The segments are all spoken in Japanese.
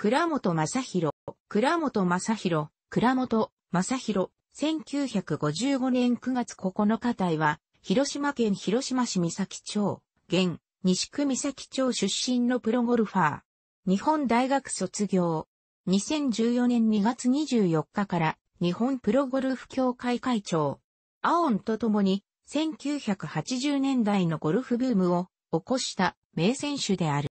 倉本正宏、倉本正宏、倉本正宏、1955年9月9日隊は、広島県広島市三崎町、現、西区三崎町出身のプロゴルファー。日本大学卒業。2014年2月24日から日本プロゴルフ協会会長。アオンと共に1980年代のゴルフブームを起こした名選手である。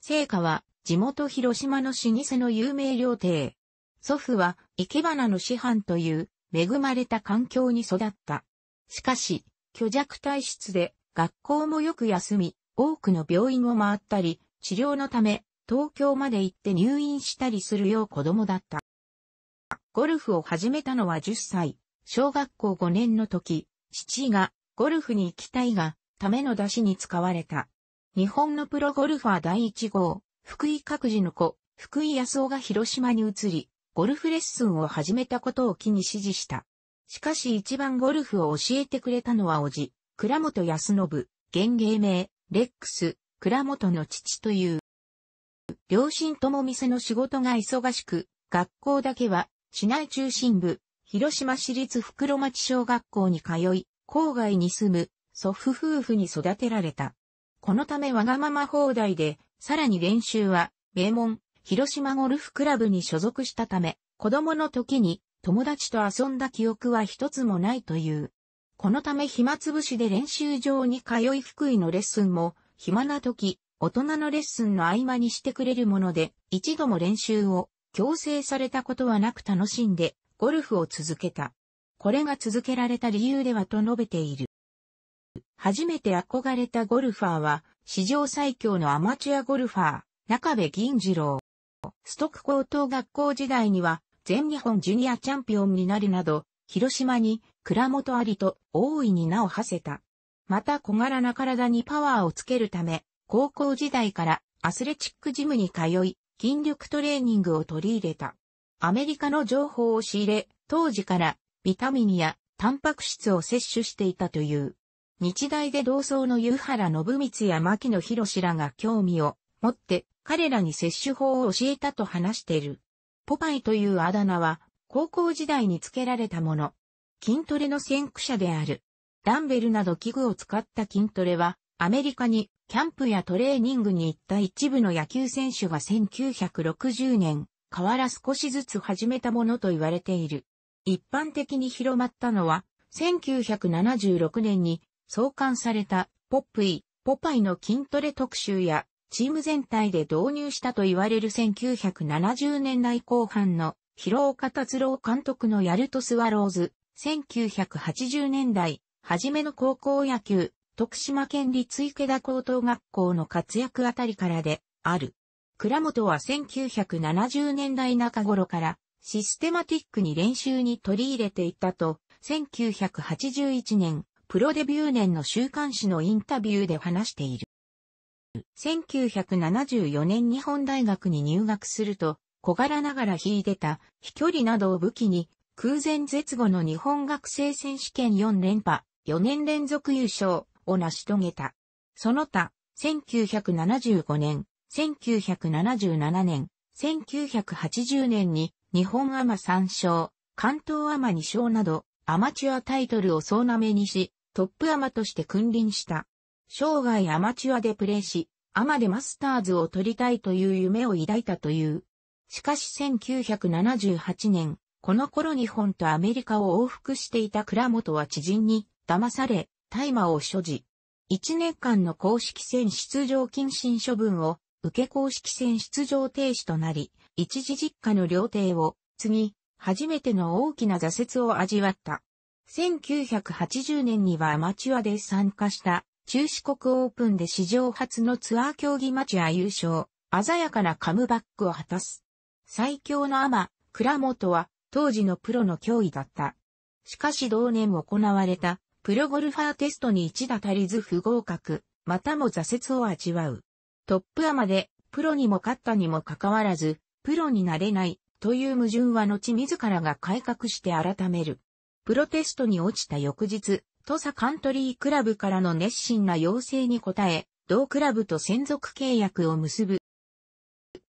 成果は地元広島の老舗の有名料亭。祖父は、生け花の師範という、恵まれた環境に育った。しかし、虚弱体質で、学校もよく休み、多くの病院を回ったり、治療のため、東京まで行って入院したりするよう子供だった。ゴルフを始めたのは10歳、小学校5年の時、父がゴルフに行きたいが、ための出しに使われた。日本のプロゴルファー第1号、福井各自の子、福井康夫が広島に移り、ゴルフレッスンを始めたことを機に指示した。しかし一番ゴルフを教えてくれたのはおじ、倉本康信、現芸名、レックス、倉本の父という。両親とも店の仕事が忙しく、学校だけは、市内中心部、広島市立袋町小学校に通い、郊外に住む、祖父夫婦に育てられた。このためわがまま放題で、さらに練習は、名門、広島ゴルフクラブに所属したため、子供の時に友達と遊んだ記憶は一つもないという。このため暇つぶしで練習場に通い福井のレッスンも、暇な時、大人のレッスンの合間にしてくれるもので、一度も練習を強制されたことはなく楽しんで、ゴルフを続けた。これが続けられた理由ではと述べている。初めて憧れたゴルファーは、史上最強のアマチュアゴルファー、中部銀次郎。ストック高等学校時代には、全日本ジュニアチャンピオンになるなど、広島に倉本ありと大いに名を馳せた。また小柄な体にパワーをつけるため、高校時代からアスレチックジムに通い、筋力トレーニングを取り入れた。アメリカの情報を仕入れ、当時からビタミンやタンパク質を摂取していたという。日大で同窓の湯原信光や牧野博士らが興味を持って彼らに接種法を教えたと話している。ポパイというあだ名は高校時代に付けられたもの。筋トレの先駆者である。ダンベルなど器具を使った筋トレはアメリカにキャンプやトレーニングに行った一部の野球選手が1960年変わら少しずつ始めたものと言われている。一般的に広まったのは1976年に創刊されたポップイ、ポパイの筋トレ特集やチーム全体で導入したと言われる1970年代後半の広岡達郎監督のヤルトスワローズ、1980年代、初めの高校野球、徳島県立池田高等学校の活躍あたりからで、ある。倉本は1970年代中頃からシステマティックに練習に取り入れていたと、1981年、プロデビュー年の週刊誌のインタビューで話している。1974年日本大学に入学すると、小柄ながら引いてた飛距離などを武器に、空前絶後の日本学生選手権4連覇、4年連続優勝を成し遂げた。その他、1975年、1977年、1980年に日本アマ3勝、関東アマ2勝などアマチュアタイトルを総なめにし、トップアマとして君臨した。生涯アマチュアでプレーし、アマでマスターズを取りたいという夢を抱いたという。しかし1978年、この頃日本とアメリカを往復していた倉本は知人に騙され、大麻を所持。1年間の公式戦出場禁止処分を受け公式戦出場停止となり、一時実家の料亭を次、初めての大きな挫折を味わった。1980年にはアマチュアで参加した中四国オープンで史上初のツアー競技マチュア優勝、鮮やかなカムバックを果たす。最強のアマ、倉本は当時のプロの脅威だった。しかし同年行われたプロゴルファーテストに一打足りず不合格、またも挫折を味わう。トップアマでプロにも勝ったにもかかわらず、プロになれないという矛盾は後自らが改革して改める。プロテストに落ちた翌日、トサカントリークラブからの熱心な要請に応え、同クラブと専属契約を結ぶ。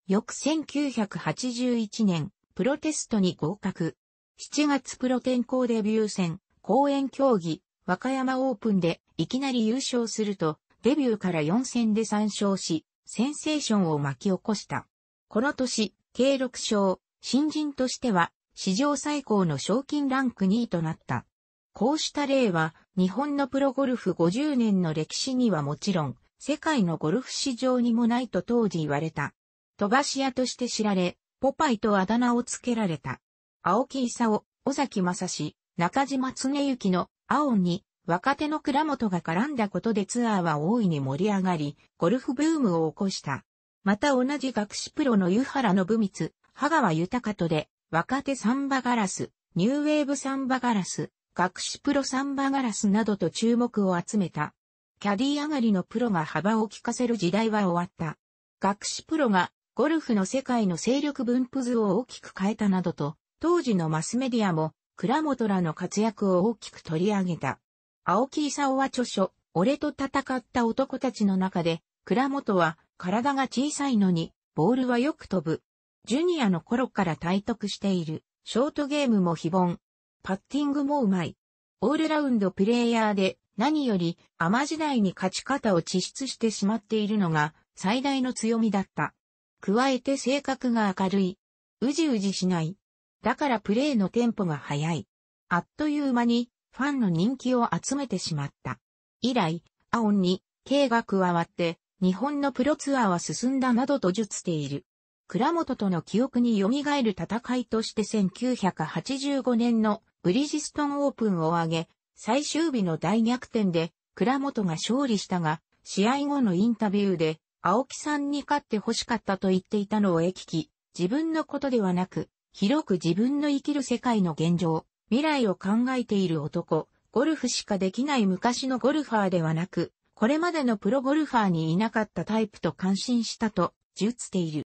翌1981年、プロテストに合格。7月プロ転校デビュー戦、公演競技、和歌山オープンでいきなり優勝すると、デビューから4戦で3勝し、センセーションを巻き起こした。この年、計6勝、新人としては史上最高の賞金ランク2位となった。こうした例は、日本のプロゴルフ50年の歴史にはもちろん、世界のゴルフ市場にもないと当時言われた。飛ばし屋として知られ、ポパイとあだ名を付けられた。青木勲、尾崎正史、中島恒幸の、青に、若手の倉本が絡んだことでツアーは大いに盛り上がり、ゴルフブームを起こした。また同じ学士プロの湯原信光、羽川豊とで、若手サンバガラス、ニューウェーブサンバガラス、学士プロサンバガラスなどと注目を集めた。キャディ上がりのプロが幅を利かせる時代は終わった。学士プロがゴルフの世界の勢力分布図を大きく変えたなどと、当時のマスメディアも倉本らの活躍を大きく取り上げた。青木勲は著書、俺と戦った男たちの中で、倉本は体が小さいのに、ボールはよく飛ぶ。ジュニアの頃から体得している、ショートゲームも非凡。パッティングもうまい。オールラウンドプレイヤーで、何より、アマ時代に勝ち方を地出してしまっているのが、最大の強みだった。加えて性格が明るい。うじうじしない。だからプレイのテンポが速い。あっという間に、ファンの人気を集めてしまった。以来、アオンに、K が加わって、日本のプロツアーは進んだなどと述している。倉本との記憶に蘇る戦いとして1985年のブリヂストンオープンを挙げ、最終日の大逆転で倉本が勝利したが、試合後のインタビューで、青木さんに勝って欲しかったと言っていたのを聞き、自分のことではなく、広く自分の生きる世界の現状、未来を考えている男、ゴルフしかできない昔のゴルファーではなく、これまでのプロゴルファーにいなかったタイプと感心したと、述している。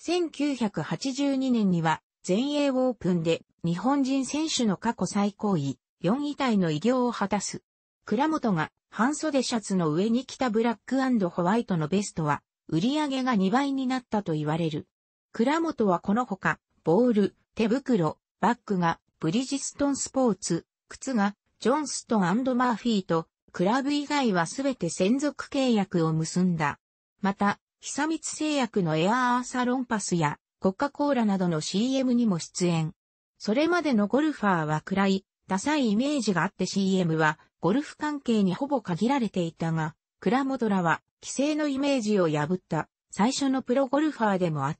1982年には全英オープンで日本人選手の過去最高位4位体の偉業を果たす。倉本が半袖シャツの上に着たブラックホワイトのベストは売り上げが2倍になったと言われる。倉本はこのほかボール、手袋、バッグがブリジストンスポーツ、靴がジョンストンマーフィーとクラブ以外はすべて専属契約を結んだ。また、久光製薬のエアーサロンパスやコカ・コーラなどの CM にも出演。それまでのゴルファーは暗い、ダサいイメージがあって CM はゴルフ関係にほぼ限られていたが、クラモドラは規制のイメージを破った最初のプロゴルファーでもあっ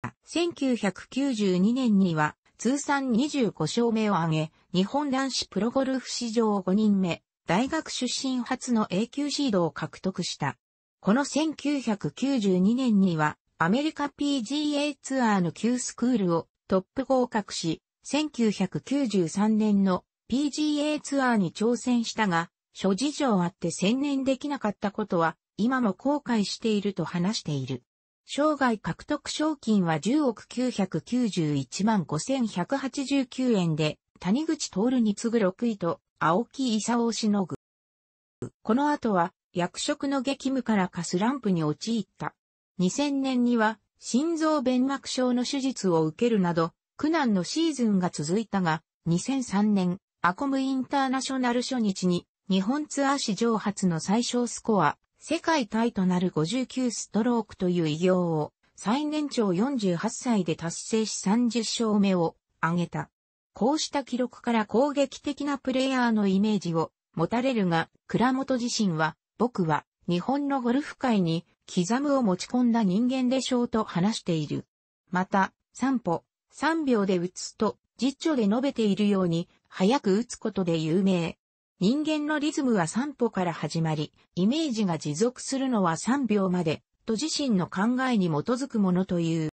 た。1992年には通算25勝目を挙げ、日本男子プロゴルフ史上5人目、大学出身初の A 級シードを獲得した。この1992年にはアメリカ PGA ツアーの旧スクールをトップ合格し、1993年の PGA ツアーに挑戦したが、諸事情あって専念できなかったことは今も後悔していると話している。生涯獲得賞金は10億991万5189円で、谷口徹に次ぐ6位と、青木勲をしのぐ。この後は、役職の激務からかスランプに陥った。2000年には心臓弁膜症の手術を受けるなど、苦難のシーズンが続いたが、2003年、アコムインターナショナル初日に、日本ツアー史上初の最小スコア、世界タイとなる59ストロークという偉業を、最年長48歳で達成し30勝目を挙げた。こうした記録から攻撃的なプレイヤーのイメージを持たれるが、倉本自身は僕は日本のゴルフ界に刻むを持ち込んだ人間でしょうと話している。また、散歩、3秒で打つと、実著で述べているように、早く打つことで有名。人間のリズムは散歩から始まり、イメージが持続するのは3秒まで、と自身の考えに基づくものという。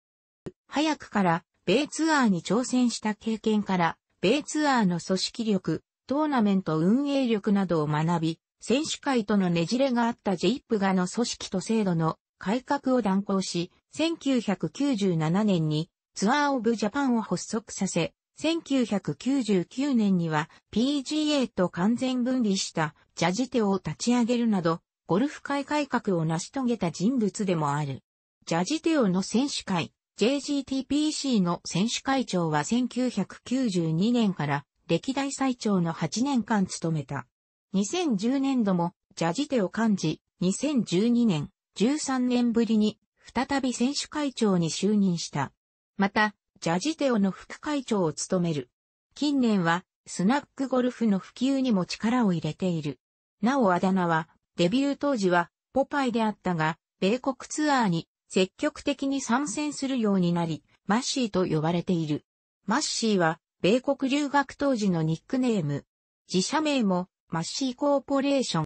早くから、米ツアーに挑戦した経験から、米ツアーの組織力、トーナメント運営力などを学び、選手会とのねじれがあったジェイプガの組織と制度の改革を断行し、1997年にツアーオブジャパンを発足させ、1999年には PGA と完全分離したジャジテオを立ち上げるなど、ゴルフ界改革を成し遂げた人物でもある。ジャジテオの選手会、JGTPC の選手会長は1992年から歴代最長の8年間務めた。2010年度も、ジャジテを幹事、2012年、13年ぶりに、再び選手会長に就任した。また、ジャジテオの副会長を務める。近年は、スナックゴルフの普及にも力を入れている。なおあだ名は、デビュー当時は、ポパイであったが、米国ツアーに積極的に参戦するようになり、マッシーと呼ばれている。マッシーは、米国留学当時のニックネーム。自社名も、マッシーコーポレーション。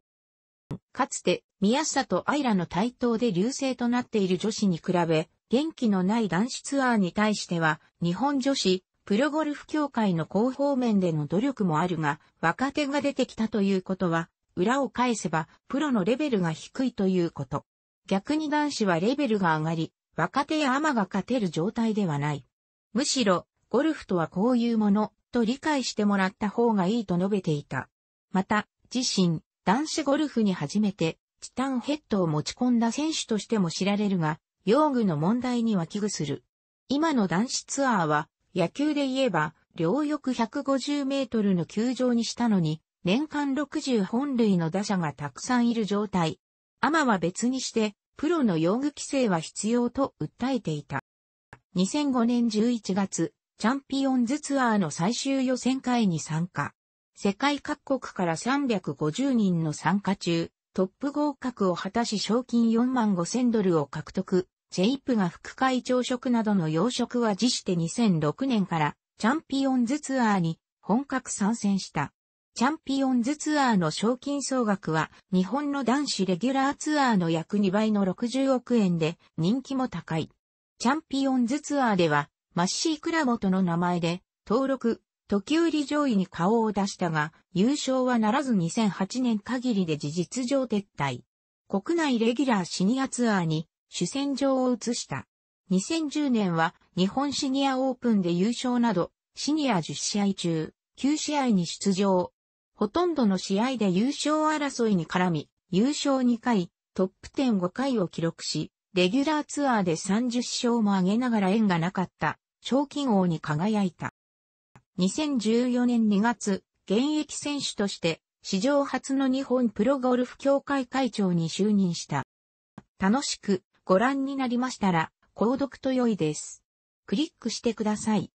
かつて、宮下とアイラの対等で流星となっている女子に比べ、元気のない男子ツアーに対しては、日本女子、プロゴルフ協会の広報面での努力もあるが、若手が出てきたということは、裏を返せば、プロのレベルが低いということ。逆に男子はレベルが上がり、若手やアマが勝てる状態ではない。むしろ、ゴルフとはこういうもの、と理解してもらった方がいいと述べていた。また、自身、男子ゴルフに初めて、チタンヘッドを持ち込んだ選手としても知られるが、用具の問題には危惧する。今の男子ツアーは、野球で言えば、両翼150メートルの球場にしたのに、年間60本類の打者がたくさんいる状態。アマは別にして、プロの用具規制は必要と訴えていた。2005年11月、チャンピオンズツアーの最終予選会に参加。世界各国から350人の参加中、トップ合格を果たし賞金4万5千ドルを獲得。ジェイプが副会長職などの要職は辞して2006年からチャンピオンズツアーに本格参戦した。チャンピオンズツアーの賞金総額は日本の男子レギュラーツアーの約2倍の60億円で人気も高い。チャンピオンズツアーではマッシー・クラモとの名前で登録、時折上位に顔を出したが、優勝はならず2008年限りで事実上撤退。国内レギュラーシニアツアーに主戦場を移した。2010年は日本シニアオープンで優勝など、シニア10試合中、9試合に出場。ほとんどの試合で優勝争いに絡み、優勝2回、トップ10 5回を記録し、レギュラーツアーで30勝も上げながら縁がなかった、賞金王に輝いた。2014年2月、現役選手として、史上初の日本プロゴルフ協会会長に就任した。楽しくご覧になりましたら、購読と良いです。クリックしてください。